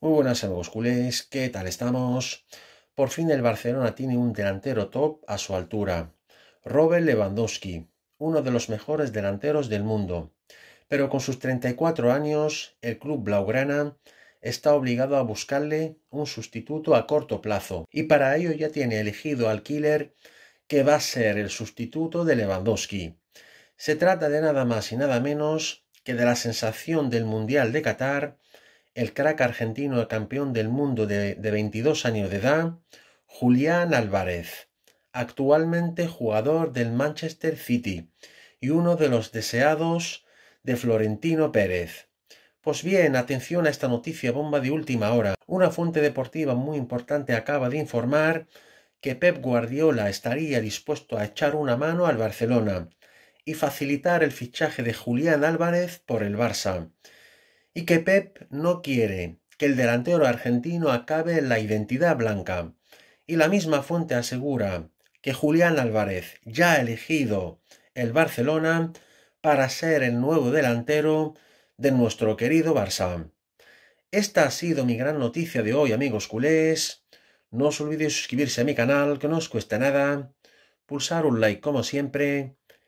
Muy buenas amigos culés, ¿qué tal estamos? Por fin el Barcelona tiene un delantero top a su altura, Robert Lewandowski, uno de los mejores delanteros del mundo. Pero con sus 34 años, el club blaugrana está obligado a buscarle un sustituto a corto plazo y para ello ya tiene elegido al killer que va a ser el sustituto de Lewandowski. Se trata de nada más y nada menos que de la sensación del Mundial de Qatar, el crack argentino campeón del mundo de, de 22 años de edad, Julián Álvarez, actualmente jugador del Manchester City y uno de los deseados de Florentino Pérez. Pues bien, atención a esta noticia bomba de última hora. Una fuente deportiva muy importante acaba de informar que Pep Guardiola estaría dispuesto a echar una mano al Barcelona y facilitar el fichaje de Julián Álvarez por el Barça. Y que Pep no quiere que el delantero argentino acabe en la identidad blanca. Y la misma fuente asegura que Julián Álvarez ya ha elegido el Barcelona para ser el nuevo delantero de nuestro querido Barça. Esta ha sido mi gran noticia de hoy, amigos culés. No os olvidéis suscribirse a mi canal, que no os cuesta nada. Pulsar un like como siempre